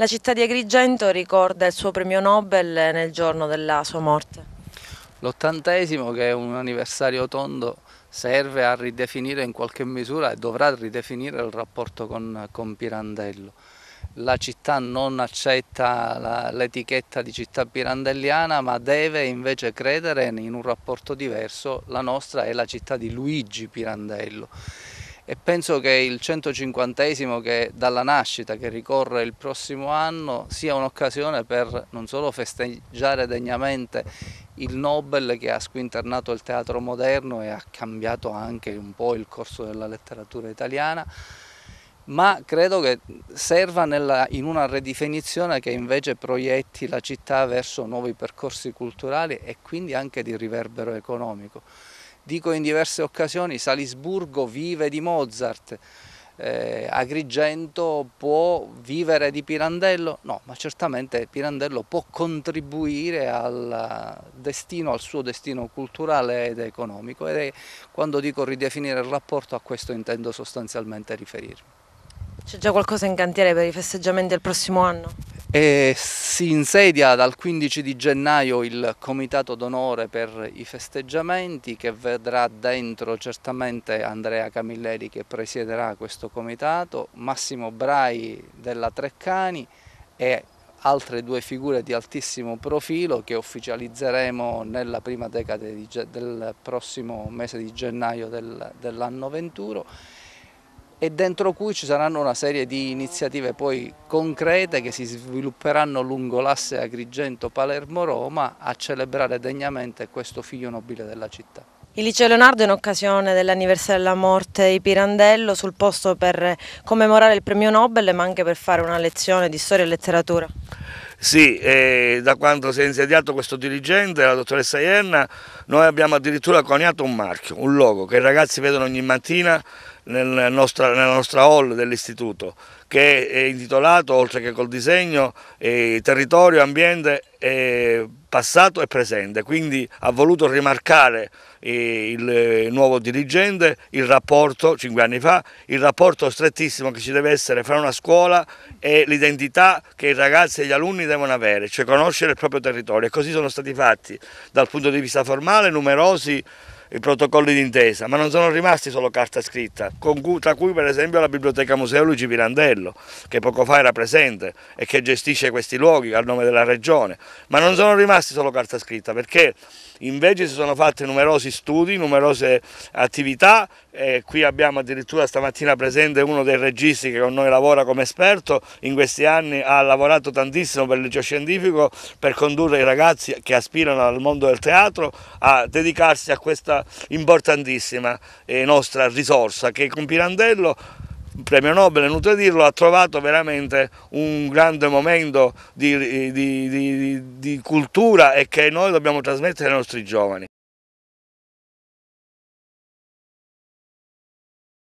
La città di Agrigento ricorda il suo premio Nobel nel giorno della sua morte. L'ottantesimo, che è un anniversario tondo, serve a ridefinire in qualche misura e dovrà ridefinire il rapporto con, con Pirandello. La città non accetta l'etichetta di città pirandelliana ma deve invece credere in un rapporto diverso, la nostra è la città di Luigi Pirandello e penso che il 150 che dalla nascita che ricorre il prossimo anno sia un'occasione per non solo festeggiare degnamente il Nobel che ha squinternato il teatro moderno e ha cambiato anche un po' il corso della letteratura italiana, ma credo che serva nella, in una redefinizione che invece proietti la città verso nuovi percorsi culturali e quindi anche di riverbero economico. Dico in diverse occasioni, Salisburgo vive di Mozart, eh, Agrigento può vivere di Pirandello? No, ma certamente Pirandello può contribuire al, destino, al suo destino culturale ed economico ed è, quando dico ridefinire il rapporto a questo intendo sostanzialmente riferirmi. C'è già qualcosa in cantiere per i festeggiamenti del prossimo anno? E si insedia dal 15 di gennaio il comitato d'onore per i festeggiamenti che vedrà dentro certamente Andrea Camilleri che presiederà questo comitato, Massimo Brai della Treccani e altre due figure di altissimo profilo che ufficializzeremo nella prima decade del prossimo mese di gennaio del, dell'anno 21 e dentro cui ci saranno una serie di iniziative poi concrete che si svilupperanno lungo l'asse Agrigento-Palermo-Roma a celebrare degnamente questo figlio nobile della città. Il liceo Leonardo in occasione dell'anniversario della morte di Pirandello sul posto per commemorare il premio Nobel ma anche per fare una lezione di storia e letteratura. Sì, eh, da quando si è insediato questo dirigente, la dottoressa Ierna, noi abbiamo addirittura coniato un marchio, un logo che i ragazzi vedono ogni mattina nella nostra, nella nostra hall dell'istituto che è intitolato, oltre che col disegno, eh, territorio, ambiente, eh, passato e presente. Quindi ha voluto rimarcare eh, il eh, nuovo dirigente il rapporto, cinque anni fa, il rapporto strettissimo che ci deve essere fra una scuola e l'identità che i ragazzi e gli alunni devono avere, cioè conoscere il proprio territorio. E così sono stati fatti dal punto di vista formale numerosi i protocolli d'intesa, ma non sono rimasti solo carta scritta, cui, tra cui per esempio la Biblioteca Museo Luigi Pirandello, che poco fa era presente e che gestisce questi luoghi a nome della Regione, ma non sono rimasti solo carta scritta perché invece si sono fatti numerosi studi, numerose attività, e qui abbiamo addirittura stamattina presente uno dei registi che con noi lavora come esperto, in questi anni ha lavorato tantissimo per il liceo scientifico per condurre i ragazzi che aspirano al mondo del teatro a dedicarsi a questa importantissima e nostra risorsa che con Pirandello premio Nobel, è inutile dirlo, ha trovato veramente un grande momento di, di, di, di cultura e che noi dobbiamo trasmettere ai nostri giovani.